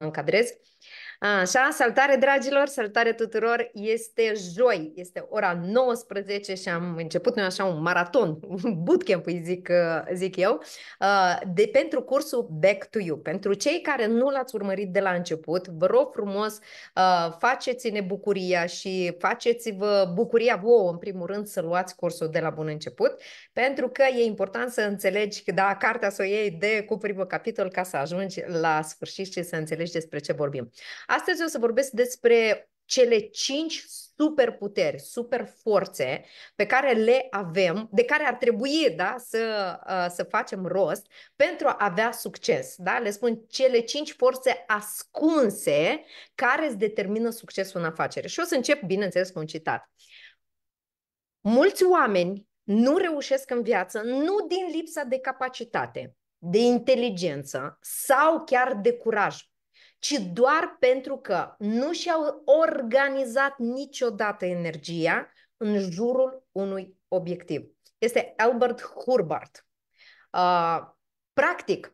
um xadrez, Așa, salutare dragilor, salutare tuturor! Este joi, este ora 19 și am început noi așa un maraton, un bootcamp îi zic, uh, zic eu, uh, de pentru cursul Back to You. Pentru cei care nu l-ați urmărit de la început, vă rog frumos, uh, faceți-ne bucuria și faceți-vă bucuria vouă, în primul rând, să luați cursul de la bun început, pentru că e important să înțelegi că da, cartea să o iei de cu primul capitol ca să ajungi la sfârșit și să înțelegi despre ce vorbim. Astăzi o să vorbesc despre cele cinci superputeri, super forțe pe care le avem, de care ar trebui da, să, uh, să facem rost pentru a avea succes. Da? Le spun cele cinci forțe ascunse care îți determină succesul în afacere. Și o să încep, bineînțeles, cu un citat. Mulți oameni nu reușesc în viață nu din lipsa de capacitate, de inteligență sau chiar de curaj, ci doar pentru că nu și-au organizat niciodată energia în jurul unui obiectiv. Este Albert Hurbart. Uh, practic,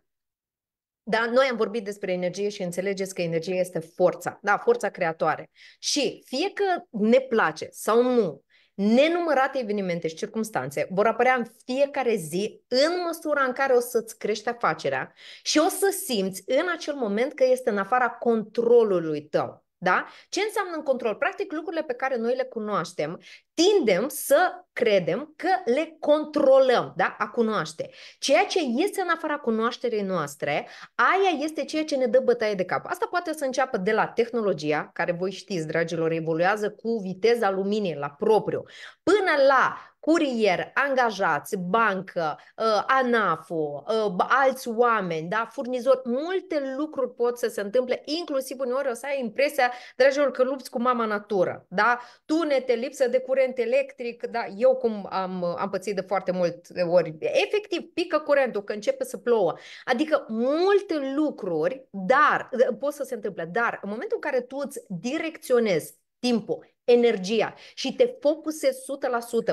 da, noi am vorbit despre energie și înțelegeți că energia este forța, da, forța creatoare. Și fie că ne place sau nu, nenumărate evenimente și circunstanțe vor apărea în fiecare zi în măsura în care o să-ți crești afacerea și o să simți în acel moment că este în afara controlului tău. Da? Ce înseamnă în control? Practic, lucrurile pe care noi le cunoaștem, tindem să credem că le controlăm, da? a cunoaște. Ceea ce este în afara cunoașterii noastre, aia este ceea ce ne dă bătaie de cap. Asta poate să înceapă de la tehnologia, care voi știți, dragilor, evoluează cu viteza luminii la propriu, până la curier, angajați, bancă, ă, ANAF-ul, ă, alți oameni, da? furnizori, multe lucruri pot să se întâmple, inclusiv uneori o să ai impresia, dragilor, că lupți cu mama natură, da? tunete, lipsă de curent electric, da? eu cum am, am pățit de foarte mult ori, efectiv pică curentul că începe să plouă, adică multe lucruri, dar pot să se întâmple, dar în momentul în care tu îți direcționezi timpul, energia și te focusezi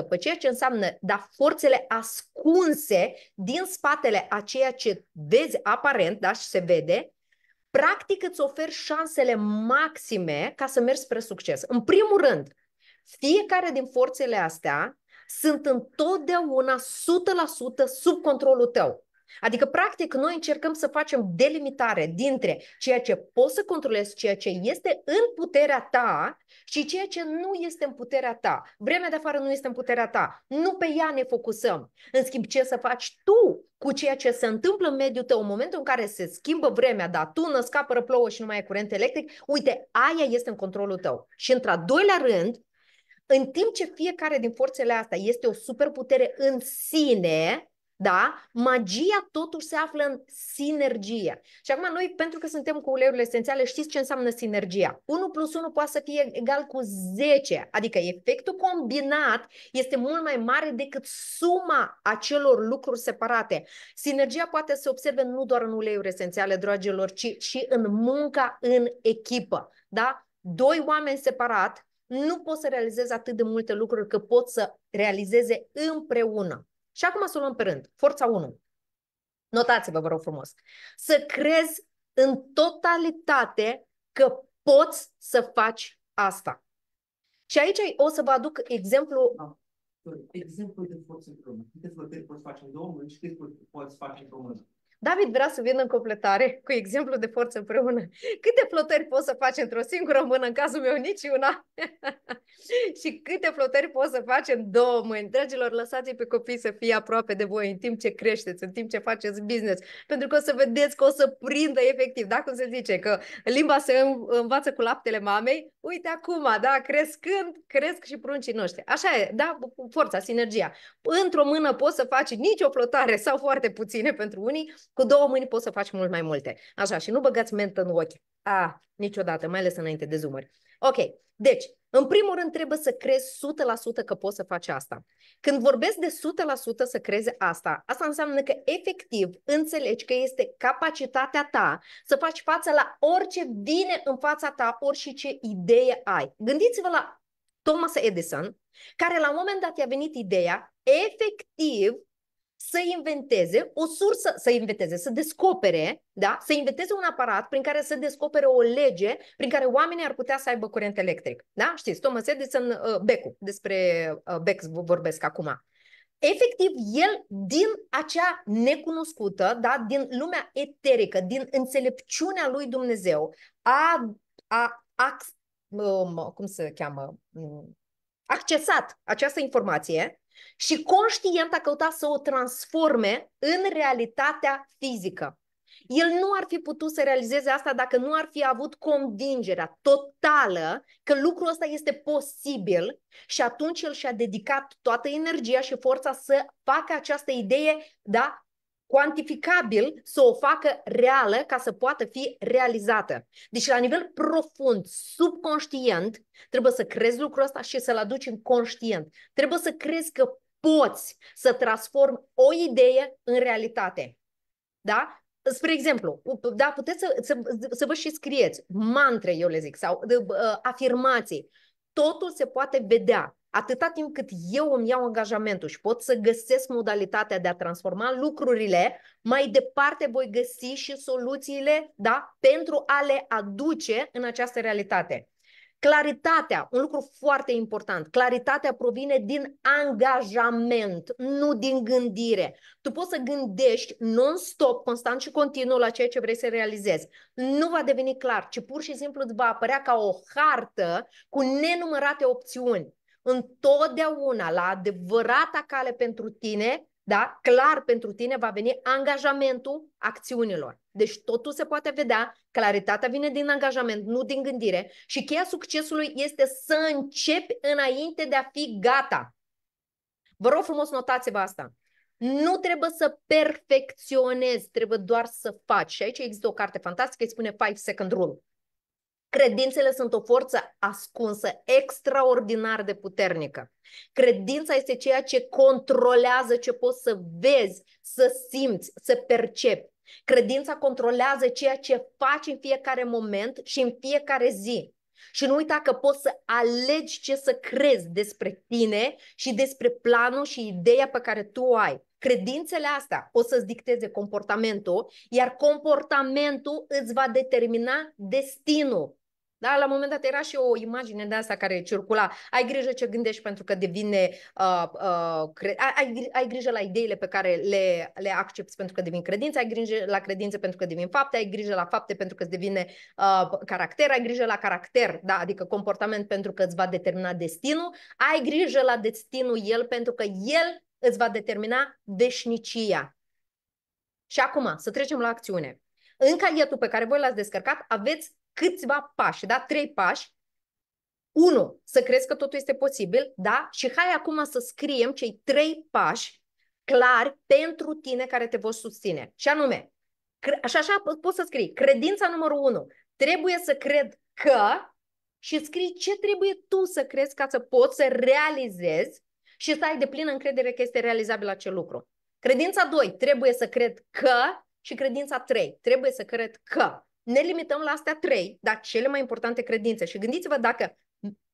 100% pe ceea ce înseamnă, dar forțele ascunse din spatele a ceea ce vezi aparent, da, și se vede, practic îți oferi șansele maxime ca să mergi spre succes. În primul rând, fiecare din forțele astea sunt întotdeauna 100% sub controlul tău. Adică, practic, noi încercăm să facem delimitare dintre ceea ce poți să controlezi, ceea ce este în puterea ta și ceea ce nu este în puterea ta. Vremea de afară nu este în puterea ta. Nu pe ea ne focusăm. În schimb, ce să faci tu cu ceea ce se întâmplă în mediul tău, în momentul în care se schimbă vremea, dar tu scapără, plouă și nu mai e curent electric, uite, aia este în controlul tău. Și într-a doilea rând, în timp ce fiecare din forțele astea este o superputere în sine, da? Magia totuși se află în sinergie. Și acum noi, pentru că suntem cu uleiurile esențiale, știți ce înseamnă sinergia. 1 plus 1 poate să fie egal cu 10, adică efectul combinat este mult mai mare decât suma acelor lucruri separate. Sinergia poate să se observe nu doar în uleiuri esențiale, dragilor, ci și în munca în echipă. Da? Doi oameni separat nu pot să realizeze atât de multe lucruri că pot să realizeze împreună. Și acum să o luăm pe rând. Forța 1. Notați-vă, vă rog frumos. Să crezi în totalitate că poți să faci asta. Și aici o să vă aduc exemplu... Da. Exemplu de forță împreună. Câte vorbiri poți face în două mâini și câte poți face împreună. David vrea să vină în completare cu exemplu de forță împreună. Câte flotări poți să faci într-o singură mână? În cazul meu, nici una. și câte flotări poți să faci în două mâini. Dragilor, lăsați pe copii să fie aproape de voi în timp ce creșteți, în timp ce faceți business, pentru că o să vedeți că o să prindă efectiv. Da, cum se zice, că limba se învață cu laptele mamei, uite acum, da, crescând, cresc și pruncii noștri. Așa e, da, forța, sinergia. Într-o mână poți să faci nicio flotare sau foarte puține pentru unii, cu două mâini poți să faci mult mai multe. Așa, și nu băgați mentă în ochi. A, niciodată, mai ales înainte de zumări. Ok, deci, în primul rând trebuie să crezi 100% că poți să faci asta. Când vorbesc de 100% să crezi asta, asta înseamnă că efectiv înțelegi că este capacitatea ta să faci față la orice vine în fața ta, orice ce idee ai. Gândiți-vă la Thomas Edison, care la un moment dat i-a venit ideea, efectiv să inventeze o sursă, să inventeze, să descopere, da? să inventeze un aparat prin care să descopere o lege prin care oamenii ar putea să aibă curent electric. Da? Știți, Thomas Edison, uh, becu despre uh, Beck vorbesc acum. Efectiv, el din acea necunoscută, da? din lumea eterică, din înțelepciunea lui Dumnezeu, a, a, a um, cum se cheamă, mm, accesat această informație și conștient a căutat să o transforme în realitatea fizică. El nu ar fi putut să realizeze asta dacă nu ar fi avut convingerea totală că lucrul ăsta este posibil și atunci el și-a dedicat toată energia și forța să facă această idee, da, cuantificabil să o facă reală ca să poată fi realizată. Deci la nivel profund, subconștient, trebuie să crezi lucrul ăsta și să-l aduci în conștient. Trebuie să crezi că poți să transformi o idee în realitate. Da? Spre exemplu, da, puteți să, să, să vă și scrieți mantre, eu le zic, sau uh, afirmații. Totul se poate vedea. Atâta timp cât eu îmi iau angajamentul și pot să găsesc modalitatea de a transforma lucrurile, mai departe voi găsi și soluțiile da, pentru a le aduce în această realitate. Claritatea, un lucru foarte important, claritatea provine din angajament, nu din gândire. Tu poți să gândești non-stop, constant și continuu la ceea ce vrei să realizezi. Nu va deveni clar, ci pur și simplu îți va apărea ca o hartă cu nenumărate opțiuni întotdeauna la adevărata cale pentru tine, da, clar pentru tine va veni angajamentul acțiunilor. Deci totul se poate vedea, claritatea vine din angajament, nu din gândire și cheia succesului este să începi înainte de a fi gata. Vă rog frumos notați-vă asta. Nu trebuie să perfecționezi, trebuie doar să faci. Și aici există o carte fantastică, îi spune 5 second rule. Credințele sunt o forță ascunsă, extraordinar de puternică. Credința este ceea ce controlează ce poți să vezi, să simți, să percepi. Credința controlează ceea ce faci în fiecare moment și în fiecare zi. Și nu uita că poți să alegi ce să crezi despre tine și despre planul și ideea pe care tu o ai. Credințele astea o să-ți dicteze comportamentul, iar comportamentul îți va determina destinul. Da? La un moment dat era și o imagine de asta care circula. Ai grijă ce gândești pentru că devine... Uh, uh, cre... ai, ai grijă la ideile pe care le, le accepti pentru că devin credințe, ai grijă la credințe pentru că devin fapte, ai grijă la fapte pentru că îți devine uh, caracter, ai grijă la caracter, da? adică comportament pentru că îți va determina destinul, ai grijă la destinul el pentru că el îți va determina veșnicia. Și acum, să trecem la acțiune. În caietul pe care voi l-ați descărcat, aveți câțiva pași, da? Trei pași. Unu, să crezi că totul este posibil, da? Și hai acum să scriem cei trei pași clari pentru tine care te vor susține. Și anume, și așa poți să scrii, credința numărul unu, trebuie să cred că și scrii ce trebuie tu să crezi ca să poți să realizezi și să ai de plină încredere că este realizabil acel lucru. Credința 2, trebuie să cred că și credința 3, trebuie să cred că ne limităm la astea trei, dar cele mai importante credințe. Și gândiți-vă dacă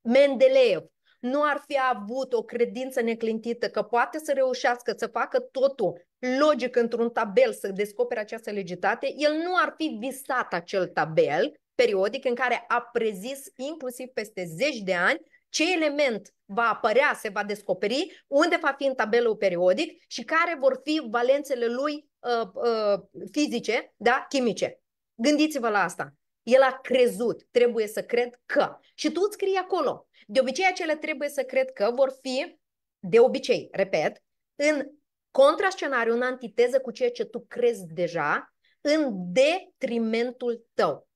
Mendeleev nu ar fi avut o credință neclintită că poate să reușească să facă totul logic într-un tabel, să descopere această legitate, el nu ar fi visat acel tabel periodic în care a prezis inclusiv peste zeci de ani ce element va apărea, se va descoperi, unde va fi în tabelul periodic și care vor fi valențele lui uh, uh, fizice, da, chimice. Gândiți-vă la asta. El a crezut, trebuie să cred că. Și tu îți scrii acolo. De obicei, acele trebuie să cred că vor fi, de obicei, repet, în contrascenariu, în antiteză cu ceea ce tu crezi deja, în detrimentul tău.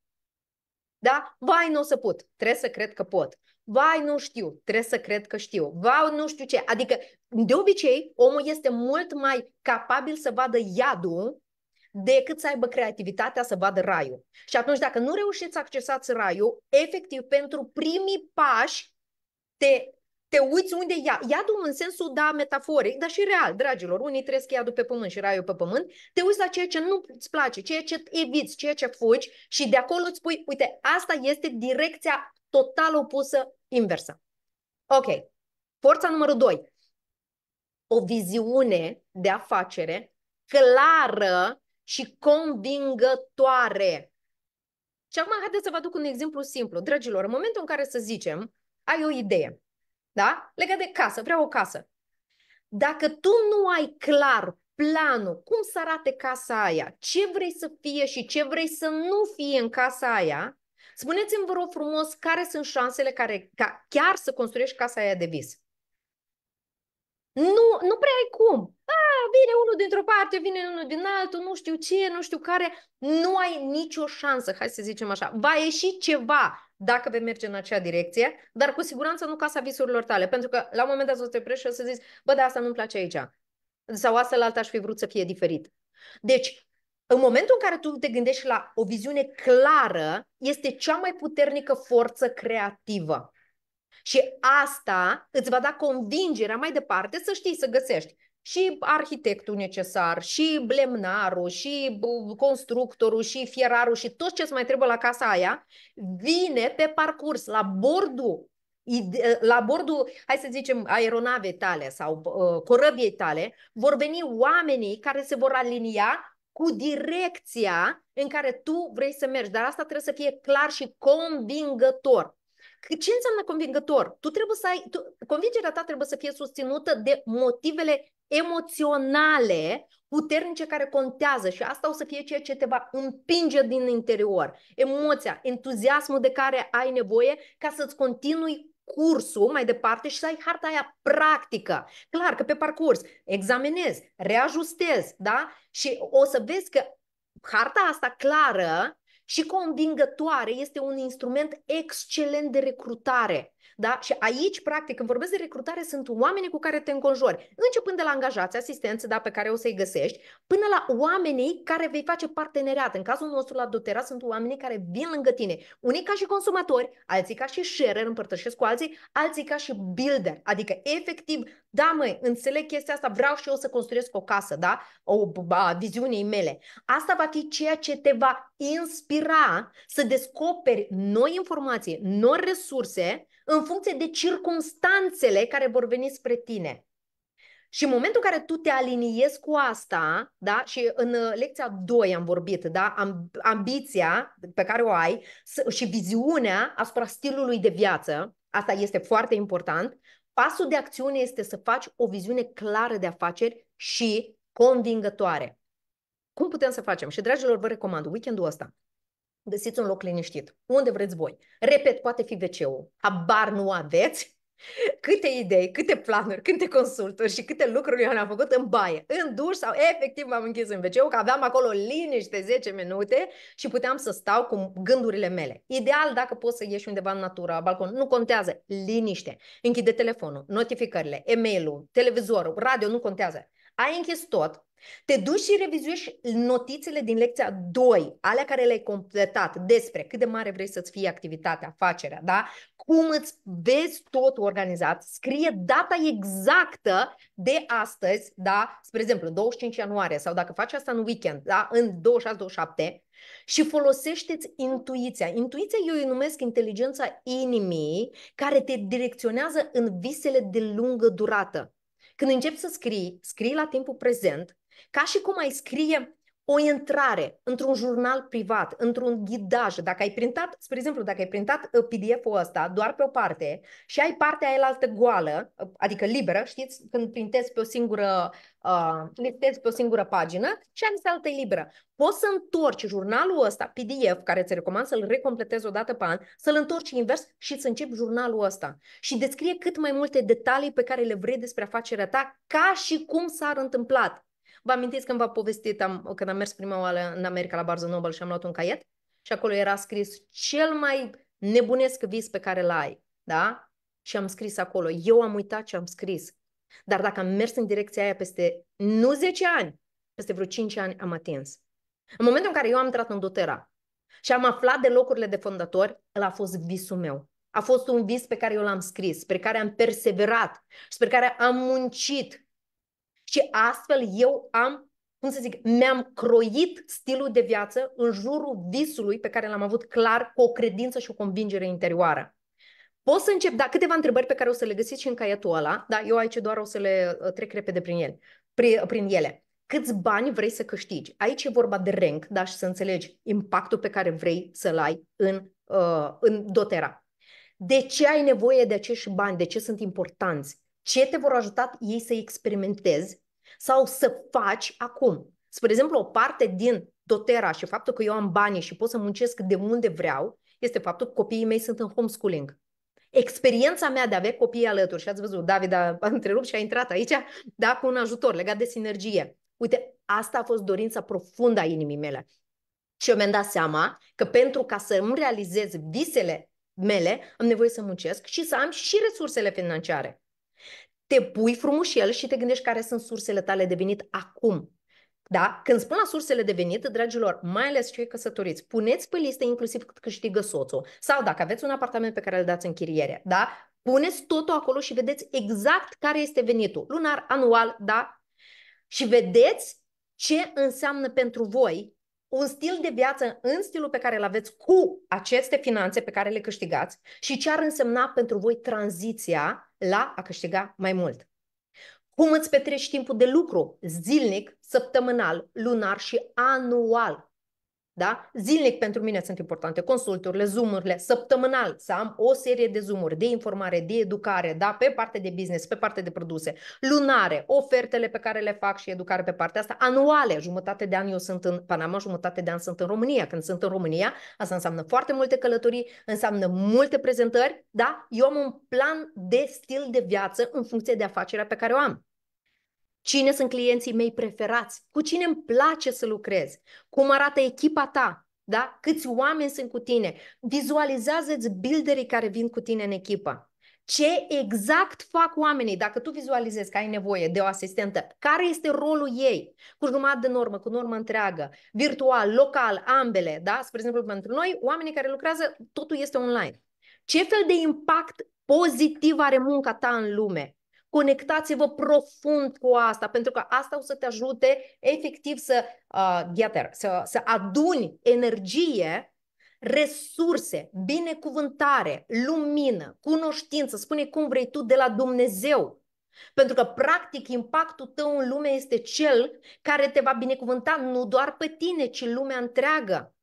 Da? Vai, nu o să pot, trebuie să cred că pot. Vai, nu știu, trebuie să cred că știu. Vai, nu știu ce. Adică, de obicei, omul este mult mai capabil să vadă iadul decât să aibă creativitatea să vadă raiul. Și atunci, dacă nu reușiți să accesați raiul, efectiv, pentru primii pași, te, te uiți unde ia. Iadul în sensul, da, metaforic, dar și real, dragilor. Unii trăiesc iadul pe pământ și raiul pe pământ. Te uiți la ceea ce nu îți place, ceea ce eviți, ceea ce fugi și de acolo îți spui, uite, asta este direcția total opusă, inversă. Ok. Forța numărul 2. O viziune de afacere clară și convingătoare. Și acum haideți să vă aduc un exemplu simplu. Dragilor, în momentul în care să zicem, ai o idee, da? Legat de casă, vreau o casă. Dacă tu nu ai clar planul, cum să arate casa aia, ce vrei să fie și ce vrei să nu fie în casa aia, spuneți-mi, vă rog frumos, care sunt șansele care, ca chiar să construiești casa aia de vis. Nu, nu prea ai cum. A, vine unul dintr-o parte, vine unul din altul, nu știu ce, nu știu care. Nu ai nicio șansă, hai să zicem așa. Va ieși ceva dacă vei merge în acea direcție, dar cu siguranță nu casa visurilor tale. Pentru că la un moment dat o să te oprești și o să zici, bă, da, asta nu-mi place aici. Sau asta la aș fi vrut să fie diferit. Deci, în momentul în care tu te gândești la o viziune clară, este cea mai puternică forță creativă. Și asta îți va da convingerea mai departe să știi să găsești și arhitectul necesar, și blemnarul, și constructorul, și fierarul, și tot ce îți mai trebuie la casa aia, vine pe parcurs, la bordul la bordul, hai să zicem, aeronavei tale sau uh, corăbiei tale, vor veni oamenii care se vor alinia cu direcția în care tu vrei să mergi. Dar asta trebuie să fie clar și convingător. Ce înseamnă convingător? Tu trebuie să ai, tu, convingerea ta trebuie să fie susținută de motivele emoționale puternice care contează și asta o să fie ceea ce te va împinge din interior. Emoția, entuziasmul de care ai nevoie ca să-ți continui cursul mai departe și să ai harta aia practică. Clar că pe parcurs examinezi, reajustezi, da? Și o să vezi că harta asta clară și convingătoare este un instrument excelent de recrutare. Da? Și aici, practic, când vorbesc de recrutare, sunt oamenii cu care te înconjori, începând de la angajați, asistenți, da, pe care o să-i găsești, până la oamenii care vei face parteneriat. În cazul nostru la Dotera sunt oamenii care vin lângă tine, unii ca și consumatori, alții ca și sharer, împărtășesc cu alții, alții ca și builder, adică efectiv, da, măi, înțeleg chestia asta, vreau și eu să construiesc o casă, da, o a, viziunii mele. Asta va fi ceea ce te va inspira să descoperi noi informații, noi resurse în funcție de circumstanțele care vor veni spre tine. Și în momentul în care tu te aliniezi cu asta, da, și în uh, lecția 2 am vorbit, da, am, ambiția pe care o ai și viziunea asupra stilului de viață, asta este foarte important, pasul de acțiune este să faci o viziune clară de afaceri și convingătoare. Cum putem să facem? Și dragilor, vă recomand weekendul ăsta. Găsiți un loc liniștit, unde vreți voi. Repet, poate fi WC-ul. Habar nu aveți câte idei, câte planuri, câte consulturi și câte lucruri eu am făcut în baie, în duș sau efectiv m-am închis în wc că aveam acolo liniște 10 minute și puteam să stau cu gândurile mele. Ideal dacă poți să ieși undeva în natură, balcon, nu contează, liniște. Închide telefonul, notificările, e-mail-ul, televizorul, radio, nu contează. Ai închis tot, te duci și revizuiești notițele din lecția 2, alea care le-ai completat despre cât de mare vrei să-ți fie activitatea, afacerea, da? cum îți vezi totul organizat, scrie data exactă de astăzi, da? spre exemplu 25 ianuarie sau dacă faci asta în weekend, da? în 26-27 și folosește-ți intuiția. Intuiția eu îi numesc inteligența inimii care te direcționează în visele de lungă durată. Când începi să scrii, scrii la timpul prezent ca și cum ai scrie o intrare într-un jurnal privat, într-un ghidaj, dacă ai printat, spre exemplu, dacă ai printat uh, PDF-ul ăsta doar pe o parte și ai partea aia altă goală, uh, adică liberă, știți, când printezi pe o singură, uh, listezi pe o singură pagină și ai altă liberă. Poți să întorci jurnalul ăsta, PDF, care ți recomand să-l recompletezi o dată pe an, să-l întorci invers și să începi jurnalul ăsta. Și descrie cât mai multe detalii pe care le vrei despre afacerea ta, ca și cum s-ar întâmplat Vă amintiți când v-am povestit, am, când am mers prima oară în America la Barza Nobel și am luat un caiet? Și acolo era scris cel mai nebunesc vis pe care l ai, da? Și am scris acolo, eu am uitat ce am scris. Dar dacă am mers în direcția aia peste, nu 10 ani, peste vreo 5 ani am atins. În momentul în care eu am intrat în Dotera și am aflat de locurile de fondatori, el a fost visul meu. A fost un vis pe care eu l-am scris, spre care am perseverat, spre care am muncit și astfel eu am, cum să zic, mi-am croit stilul de viață în jurul visului pe care l-am avut clar cu o credință și o convingere interioară. Poți să încep, da, câteva întrebări pe care o să le găsiți și în caietul ăla, da, eu aici doar o să le uh, trec repede prin, el, prin, prin ele. Câți bani vrei să câștigi? Aici e vorba de rank, da, și să înțelegi impactul pe care vrei să-l ai în, uh, în dotera. De ce ai nevoie de acești bani? De ce sunt importanți? ce te vor ajuta ei să experimentezi sau să faci acum. Spre exemplu, o parte din dotera și faptul că eu am bani și pot să muncesc de unde vreau, este faptul că copiii mei sunt în homeschooling. Experiența mea de a avea copii alături, și ați văzut, David a întrerupt și a intrat aici, da, cu un ajutor legat de sinergie. Uite, asta a fost dorința profundă a inimii mele. Și eu mi-am dat seama că pentru ca să îmi realizez visele mele, am nevoie să muncesc și să am și resursele financiare te pui frumușel și te gândești care sunt sursele tale de venit acum. Da? Când spun la sursele de venit, dragilor, mai ales cei căsătoriți, puneți pe listă inclusiv cât câștigă soțul sau dacă aveți un apartament pe care îl dați în chiriere, da? Puneți totul acolo și vedeți exact care este venitul, lunar, anual, da? Și vedeți ce înseamnă pentru voi un stil de viață în stilul pe care îl aveți cu aceste finanțe pe care le câștigați și ce ar însemna pentru voi tranziția la a câștiga mai mult. Cum îți petreci timpul de lucru zilnic, săptămânal, lunar și anual? Da? Zilnic pentru mine sunt importante consulturile, zoom-urile, săptămânal să am o serie de zoom de informare, de educare, da? pe parte de business, pe parte de produse, lunare, ofertele pe care le fac și educare pe partea asta, anuale, jumătate de an eu sunt în Panama, jumătate de an sunt în România. Când sunt în România, asta înseamnă foarte multe călătorii, înseamnă multe prezentări, da? Eu am un plan de stil de viață în funcție de afacerea pe care o am. Cine sunt clienții mei preferați? Cu cine îmi place să lucrez? Cum arată echipa ta? Da? Câți oameni sunt cu tine? Vizualizează-ți builderii care vin cu tine în echipă. Ce exact fac oamenii? Dacă tu vizualizezi că ai nevoie de o asistentă, care este rolul ei? Cu jumătate de normă, cu normă întreagă, virtual, local, ambele, da? Spre exemplu, pentru noi, oamenii care lucrează, totul este online. Ce fel de impact pozitiv are munca ta în lume? Conectați-vă profund cu asta, pentru că asta o să te ajute efectiv să, uh, gather, să, să aduni energie, resurse, binecuvântare, lumină, cunoștință, spune cum vrei tu de la Dumnezeu. Pentru că, practic, impactul tău în lume este cel care te va binecuvânta nu doar pe tine, ci lumea întreagă.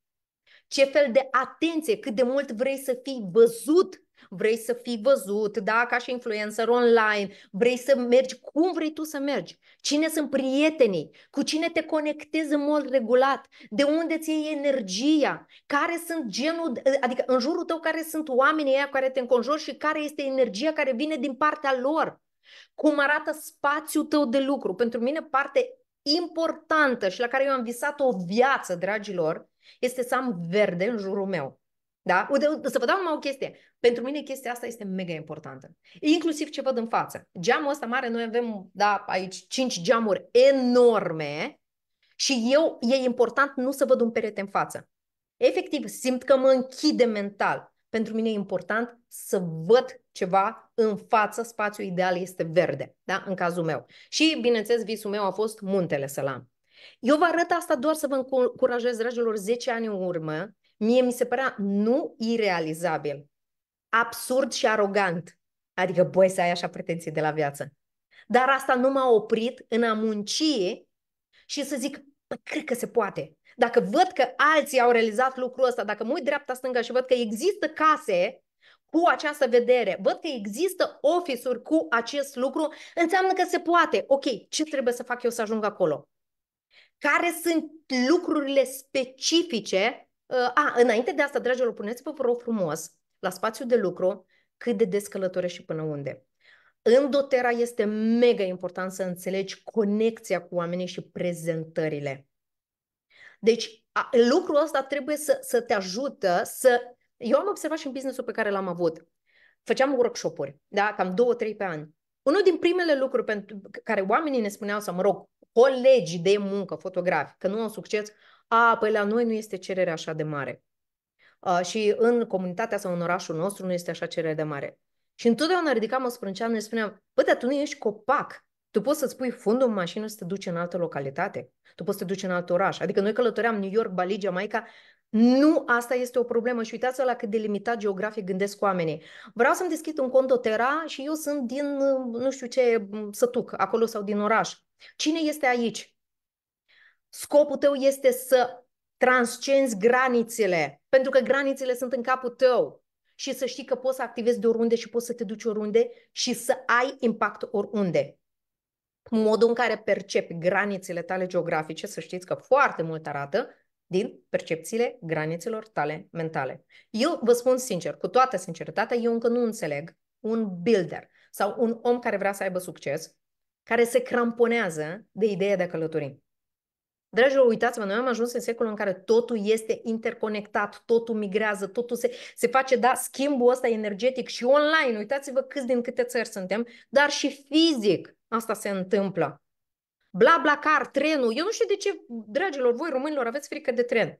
Ce fel de atenție, cât de mult vrei să fii văzut vrei să fii văzut, da, ca și influencer online, vrei să mergi, cum vrei tu să mergi, cine sunt prietenii, cu cine te conectezi în mod regulat, de unde ți iei energia, care sunt genul, adică în jurul tău care sunt oamenii aia care te înconjori și care este energia care vine din partea lor. Cum arată spațiul tău de lucru? Pentru mine parte importantă și la care eu am visat o viață, dragilor, este să am verde în jurul meu. Da? să vă dau numai o chestie. Pentru mine chestia asta este mega importantă. Inclusiv ce văd în față. Geamul ăsta mare, noi avem da, aici cinci geamuri enorme și eu, e important nu să văd un perete în față. Efectiv, simt că mă închide mental. Pentru mine e important să văd ceva în față, spațiul ideal este verde, da? în cazul meu. Și, bineînțeles, visul meu a fost muntele să-l am. Eu vă arăt asta doar să vă încurajez, dragilor, 10 ani în urmă, mie mi se părea nu irealizabil, absurd și arogant. Adică, băi, să ai așa pretenții de la viață. Dar asta nu m-a oprit în a munci și să zic, bă, cred că se poate. Dacă văd că alții au realizat lucrul ăsta, dacă mă uit dreapta-stânga și văd că există case cu această vedere, văd că există office cu acest lucru, înseamnă că se poate. Ok, ce trebuie să fac eu să ajung acolo? Care sunt lucrurile specifice Ă, a, înainte de asta, dragilor, puneți-vă, vă rog frumos, la spațiu de lucru, cât de des și până unde. În dotera este mega important să înțelegi conexia cu oamenii și prezentările. Deci, a, lucrul ăsta trebuie să, să te ajută să... Eu am observat și în businessul pe care l-am avut. Făceam workshop-uri, da? cam două, trei pe an. Unul din primele lucruri pentru care oamenii ne spuneau, să mă rog, colegii de muncă, fotografi, că nu au succes, a, păi la noi nu este cererea așa de mare. A, și în comunitatea sau în orașul nostru nu este așa cerere de mare. Și întotdeauna ridicam o sprânceană, ne spuneam, bă, dar tu nu ești copac. Tu poți să-ți pui fundul în mașină să te duci în altă localitate. Tu poți să te duci în alt oraș. Adică noi călătoream New York, Bali, Jamaica. Nu asta este o problemă și uitați-vă la cât de limitat geografic gândesc oamenii. Vreau să-mi deschid un cont Otera și eu sunt din, nu știu ce, sătuc, acolo sau din oraș. Cine este aici? Scopul tău este să transcenzi granițele, pentru că granițele sunt în capul tău și să știi că poți să activezi de oriunde și poți să te duci oriunde și să ai impact oriunde. Modul în care percepi granițele tale geografice, să știți că foarte mult arată din percepțiile granițelor tale mentale. Eu vă spun sincer, cu toată sinceritatea, eu încă nu înțeleg un builder sau un om care vrea să aibă succes, care se cramponează de ideea de călătorii. Dragilor, uitați-vă, noi am ajuns în secolul în care totul este interconectat, totul migrează, totul se, se face, da, schimbul ăsta energetic și online. Uitați-vă câți din câte țări suntem, dar și fizic asta se întâmplă. Bla, bla, car, trenul. Eu nu știu de ce, dragilor, voi românilor aveți frică de tren.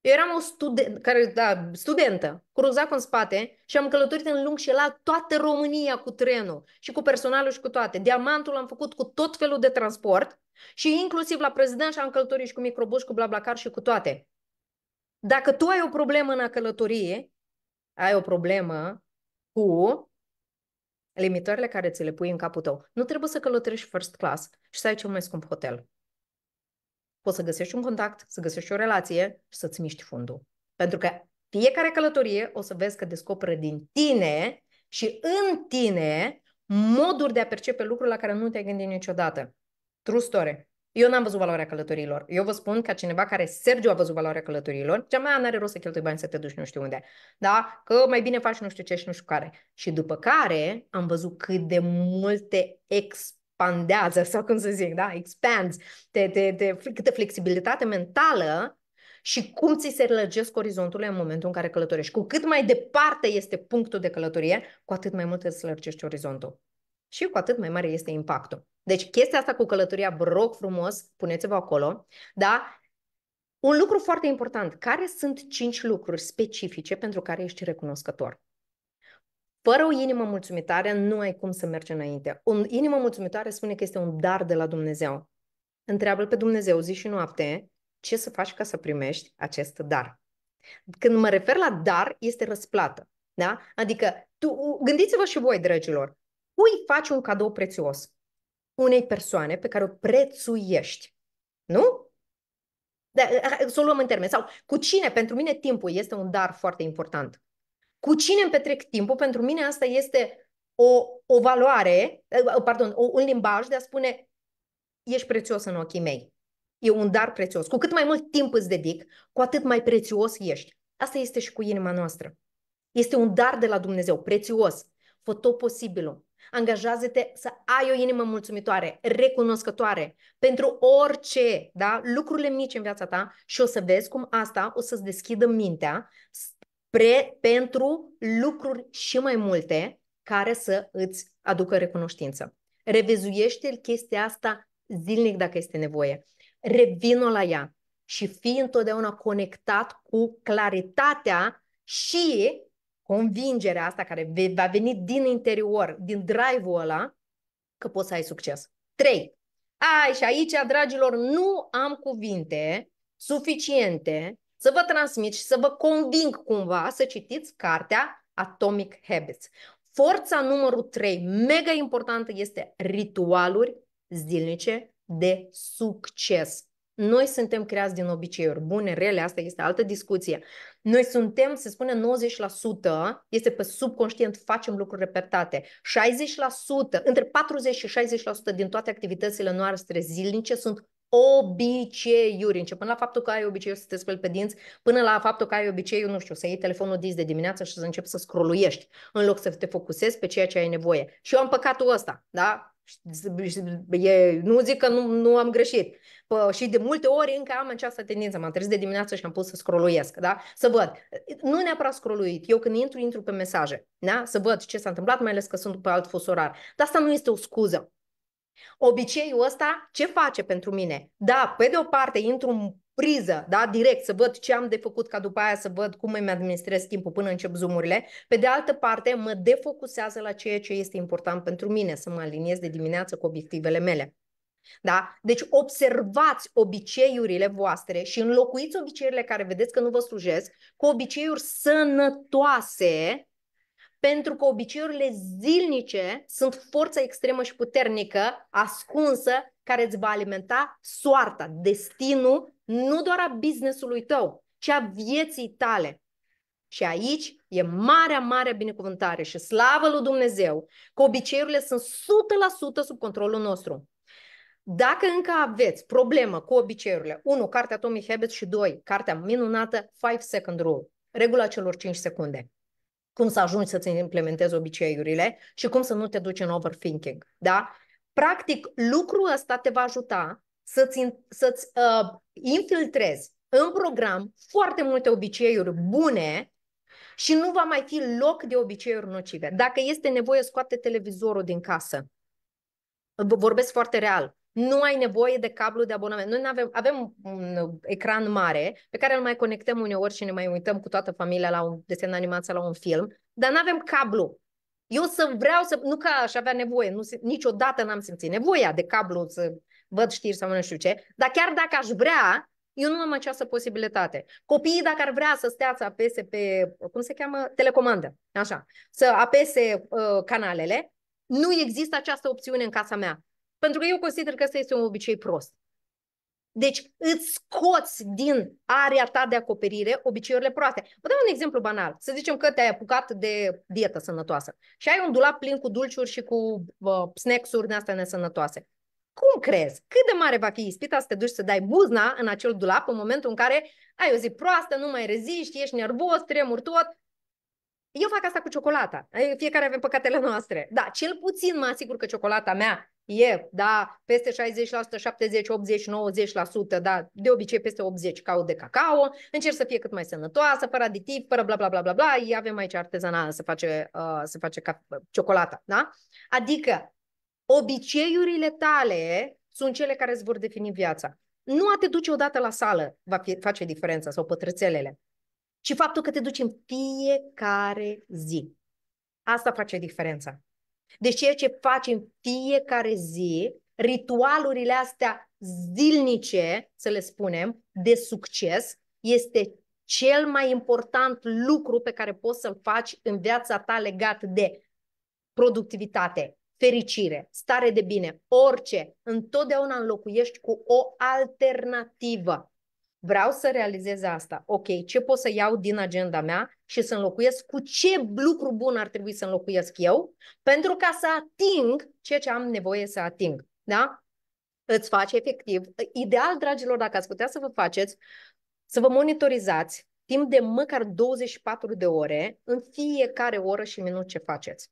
Eu eram o student, care, da, studentă cu ruzac în spate și am călătorit în lung și la toată România cu trenul și cu personalul și cu toate. Diamantul am făcut cu tot felul de transport și inclusiv la prezident și am călătorit și cu microbus, cu blablacar și cu toate. Dacă tu ai o problemă în a călătorie, ai o problemă cu limitările care ți le pui în capul tău. Nu trebuie să călătorești first class și să ai cel mai scump hotel. Poți să găsești un contact, să găsești o relație și să-ți miști fundul. Pentru că fiecare călătorie o să vezi că descoperă din tine și în tine moduri de a percepe lucruri la care nu te-ai gândit niciodată. True story. Eu n-am văzut valoarea călătorilor. Eu vă spun ca cineva care, Sergiu, a văzut valoarea călătorilor, cea mai n-are rost să cheltui bani să te duci nu știu unde. Da? Că mai bine faci nu știu ce și nu știu care. Și după care am văzut cât de multe expandează, sau cum să zic, da? Expands. Te, te, te, câtă flexibilitate mentală și cum ți se relăgesc orizonturile în momentul în care călătorești. Cu cât mai departe este punctul de călătorie, cu atât mai mult îți lărgești orizontul și cu atât mai mare este impactul. Deci chestia asta cu călătoria, vă rog frumos, puneți-vă acolo, da? Un lucru foarte important, care sunt cinci lucruri specifice pentru care ești recunoscător? Fără o inimă mulțumitare, nu ai cum să mergi înainte. O inimă mulțumitoare spune că este un dar de la Dumnezeu. Întreabă-L pe Dumnezeu zi și noapte ce să faci ca să primești acest dar. Când mă refer la dar, este răsplată. Da? Adică, tu, gândiți-vă și voi, dragilor, Cui faci un cadou prețios? Unei persoane pe care o prețuiești. Nu? Da, să o luăm în termen. Sau cu cine? Pentru mine timpul este un dar foarte important. Cu cine îmi petrec timpul? Pentru mine asta este o, o valoare, eh, pardon, o, un limbaj de a spune ești prețios în ochii mei. E un dar prețios. Cu cât mai mult timp îți dedic, cu atât mai prețios ești. Asta este și cu inima noastră. Este un dar de la Dumnezeu, prețios. Fă tot posibilul Angajează-te să ai o inimă mulțumitoare, recunoscătoare pentru orice, da? lucrurile mici în viața ta și o să vezi cum asta o să-ți deschidă mintea spre, pentru lucruri și mai multe care să îți aducă recunoștință. Revezuiește chestia asta zilnic dacă este nevoie. Revino la ea și fii întotdeauna conectat cu claritatea și convingerea asta care va veni din interior, din drive-ul ăla, că poți să ai succes. 3. Ai și aici, dragilor, nu am cuvinte suficiente să vă transmit și să vă conving cumva să citiți cartea Atomic Habits. Forța numărul 3, mega importantă, este ritualuri zilnice de succes. Noi suntem creați din obiceiuri bune, rele, asta este altă discuție. Noi suntem, se spune, 90% este pe subconștient, facem lucruri repetate. 60%, între 40 și 60% din toate activitățile noastre zilnice sunt obiceiuri, începând la faptul că ai obiceiul să te speli pe dinți, până la faptul că ai obiceiul, nu știu, să iei telefonul dis de dimineață și să începi să scroluiești, în loc să te focusezi pe ceea ce ai nevoie. Și eu am păcatul ăsta, da? E, nu zic că nu, nu am greșit, și de multe ori încă am această tendință. M-am trezit de dimineață și am pus să scroluiesc, da? Să văd. Nu neapărat scroluit. Eu când intru, intru pe mesaje, da? Să văd ce s-a întâmplat, mai ales că sunt pe alt fus orar. Dar asta nu este o scuză. Obiceiul ăsta ce face pentru mine? Da, pe de o parte intru în priză, da, direct, să văd ce am de făcut ca după aia să văd cum îmi administrez timpul până încep zoomurile. Pe de altă parte, mă defocusează la ceea ce este important pentru mine, să mă aliniez de dimineață cu obiectivele mele. Da? Deci observați obiceiurile voastre și înlocuiți obiceiurile care vedeți că nu vă slujesc cu obiceiuri sănătoase, pentru că obiceiurile zilnice sunt forța extremă și puternică, ascunsă, care îți va alimenta soarta, destinul, nu doar a businessului tău, ci a vieții tale. Și aici e marea, marea binecuvântare și slavă lui Dumnezeu că obiceiurile sunt 100% sub controlul nostru. Dacă încă aveți problemă cu obiceiurile, 1. Cartea Tommy Habits și 2. Cartea minunată 5 Second Rule, regula celor 5 secunde. Cum să ajungi să-ți implementezi obiceiurile și cum să nu te duci în overthinking. Da? Practic, lucrul ăsta te va ajuta să-ți, să-ți uh, infiltrezi în program foarte multe obiceiuri bune și nu va mai fi loc de obiceiuri nocive. Dacă este nevoie, scoate televizorul din casă. Vorbesc foarte real nu ai nevoie de cablu de abonament. Noi avem, avem un ecran mare pe care îl mai conectăm uneori și ne mai uităm cu toată familia la un desen animat sau la un film, dar nu avem cablu. Eu să vreau să... Nu că aș avea nevoie, nu, niciodată n-am simțit nevoia de cablu să văd știri sau nu știu ce, dar chiar dacă aș vrea, eu nu am această posibilitate. Copiii, dacă ar vrea să stea să apese pe, cum se cheamă, telecomandă, așa, să apese uh, canalele, nu există această opțiune în casa mea. Pentru că eu consider că asta este un obicei prost. Deci îți scoți din area ta de acoperire obiceiurile proaste. Vă dau un exemplu banal. Să zicem că te-ai apucat de dietă sănătoasă și ai un dulap plin cu dulciuri și cu uh, snacks-uri de astea nesănătoase. Cum crezi? Cât de mare va fi ispita să te duci să dai buzna în acel dulap în momentul în care ai o zi proastă, nu mai reziști, ești nervos, tremur tot eu fac asta cu ciocolata. Fiecare avem păcatele noastre. Da, cel puțin mă asigur că ciocolata mea e, da, peste 60%, 70, 80, 90%, da, de obicei peste 80 caut de cacao. Încerc să fie cât mai sănătoasă, fără aditiv, fără bla bla bla bla bla. Avem aici artezanală să face, uh, să face ca, uh, ciocolata, da? Adică obiceiurile tale sunt cele care îți vor defini viața. Nu a te duce odată la sală va fi, face diferența sau pătrățelele ci faptul că te duci în fiecare zi. Asta face diferența. Deci ceea ce faci în fiecare zi, ritualurile astea zilnice, să le spunem, de succes, este cel mai important lucru pe care poți să-l faci în viața ta legat de productivitate, fericire, stare de bine, orice, întotdeauna înlocuiești cu o alternativă vreau să realizez asta. Ok, ce pot să iau din agenda mea și să înlocuiesc? Cu ce lucru bun ar trebui să înlocuiesc eu pentru ca să ating ceea ce am nevoie să ating? Da? Îți face efectiv. Ideal, dragilor, dacă ați putea să vă faceți, să vă monitorizați timp de măcar 24 de ore în fiecare oră și minut ce faceți.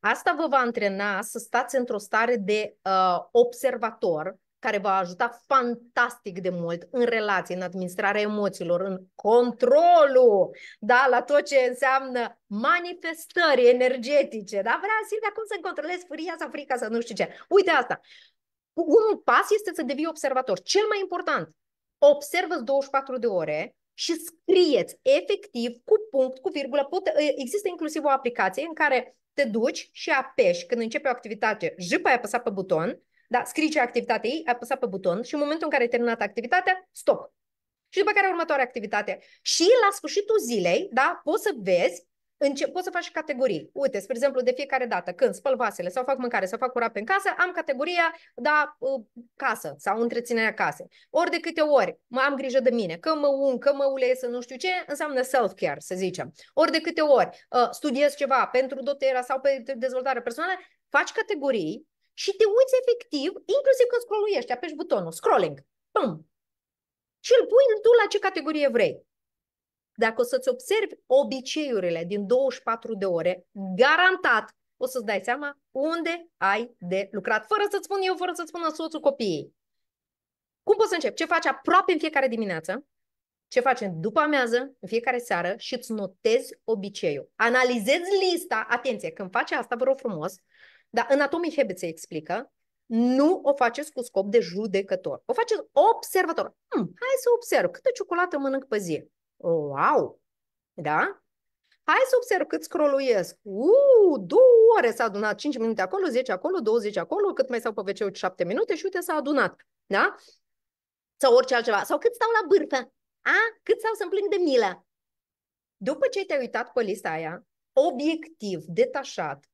Asta vă va antrena să stați într-o stare de uh, observator care va ajuta fantastic de mult în relații, în administrarea emoțiilor, în controlul, da, la tot ce înseamnă manifestări energetice, da? Vrea Silvia cum să-mi controlez furia sau frica sau nu știu ce. Uite asta. Un pas este să devii observator. Cel mai important, observă 24 de ore și scrieți efectiv cu punct, cu virgulă. Pot, există inclusiv o aplicație în care te duci și apeși când începe o activitate, jip ai apăsat pe buton da? Scrii ce activitate ai apăsat pe buton și în momentul în care ai terminat activitatea, stop. Și după care următoarea activitate. Și la sfârșitul zilei, da, poți să vezi ce, poți să faci categorii. Uite, spre exemplu, de fiecare dată, când spăl vasele sau fac mâncare sau fac curat pe casă, am categoria, da, ă, casă sau întreținerea casei. Ori de câte ori mă am grijă de mine, că mă un, că mă ulei să nu știu ce, înseamnă self-care, să zicem. Ori de câte ori ă, studiez ceva pentru dotera sau pe dezvoltare personală, faci categorii și te uiți efectiv, inclusiv când scrolluiești, apeși butonul, scrolling, pum, și îl pui tu la ce categorie vrei. Dacă o să-ți observi obiceiurile din 24 de ore, garantat o să-ți dai seama unde ai de lucrat, fără să-ți spun eu, fără să-ți spună soțul copiii. Cum poți să începi? Ce faci aproape în fiecare dimineață? Ce facem după amiază, în fiecare seară și îți notezi obiceiul. Analizezi lista, atenție, când faci asta, vă rog frumos, dar în Atomic Habits se explică, nu o faceți cu scop de judecător. O faceți observator. Hmm, hai să observ câtă ciocolată mănânc pe zi. Wow! Da? Hai să observ cât scroluiesc. Uuu, două ore s-a adunat, 5 minute acolo, 10 acolo, 20 acolo, cât mai stau pe wc 7 minute și uite s-a adunat. Da? Sau orice altceva. Sau cât stau la bârfă. A? Cât stau să-mi plâng de milă. După ce te-ai uitat pe lista aia, obiectiv, detașat,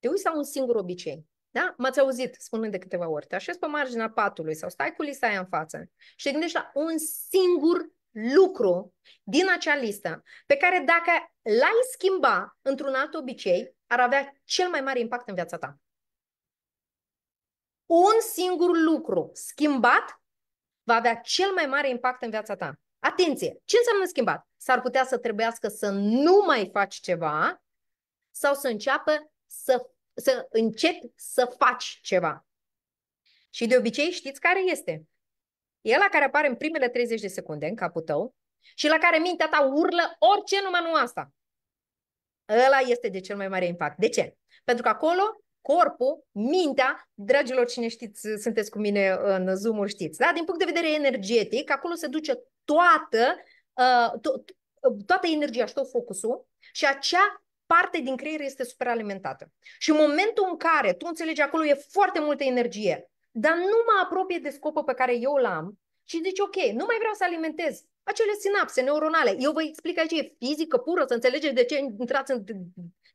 te uiți la un singur obicei. Da? M-ați auzit spunând de câteva ori, te așezi pe marginea patului sau stai cu lista aia în față și te gândești la un singur lucru din acea listă pe care dacă l-ai schimba într-un alt obicei, ar avea cel mai mare impact în viața ta. Un singur lucru schimbat va avea cel mai mare impact în viața ta. Atenție! Ce înseamnă schimbat? S-ar putea să trebuiască să nu mai faci ceva sau să înceapă să, să începi să faci ceva. Și de obicei știți care este? E la care apare în primele 30 de secunde în capul tău și la care mintea ta urlă orice numai nu asta. Ăla este de cel mai mare impact. De ce? Pentru că acolo corpul, mintea, dragilor cine știți, sunteți cu mine în zoom știți, da? Din punct de vedere energetic, acolo se duce toată, uh, to- toată energia și tot focusul și acea parte din creier este superalimentată. Și în momentul în care tu înțelegi acolo e foarte multă energie, dar nu mă apropie de scopul pe care eu l-am și zici, ok, nu mai vreau să alimentez acele sinapse neuronale. Eu vă explic aici, e fizică pură, să înțelegeți de ce intrați în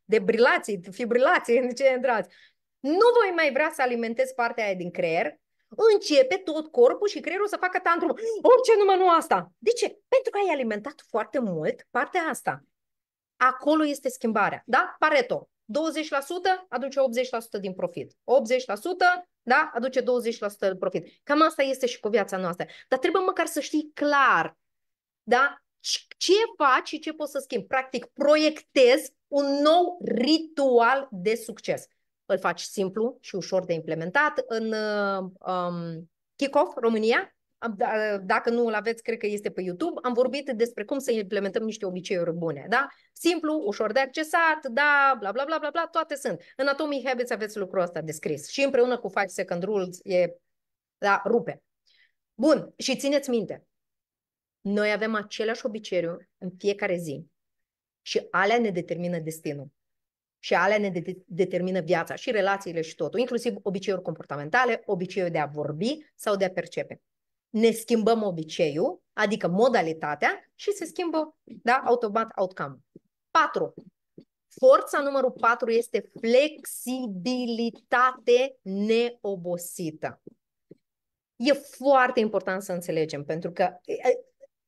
debrilații, fibrilații, de ce intrați. Nu voi mai vrea să alimentez partea aia din creier, începe tot corpul și creierul să facă tantrum. Orice numai nu asta. De ce? Pentru că ai alimentat foarte mult partea asta. Acolo este schimbarea, da? Pareto. 20% aduce 80% din profit. 80%, da, aduce 20% din profit. Cam asta este și cu viața noastră. Dar trebuie măcar să știi clar, da, ce faci și ce poți să schimbi. Practic, proiectezi un nou ritual de succes. Îl faci simplu și ușor de implementat în uh, um, Kick-Off România, da, dacă nu îl aveți, cred că este pe YouTube, am vorbit despre cum să implementăm niște obiceiuri bune, da? Simplu, ușor de accesat, da, bla, bla, bla, bla, bla, toate sunt. În Atomic Habits aveți lucrul ăsta descris și împreună cu Five Second Rules e, da, rupe. Bun, și țineți minte, noi avem același obiceiuri în fiecare zi și alea ne determină destinul. Și alea ne de- determină viața și relațiile și totul, inclusiv obiceiuri comportamentale, obiceiuri de a vorbi sau de a percepe ne schimbăm obiceiul, adică modalitatea, și se schimbă da, automat outcome. 4. Forța numărul 4 este flexibilitate neobosită. E foarte important să înțelegem, pentru că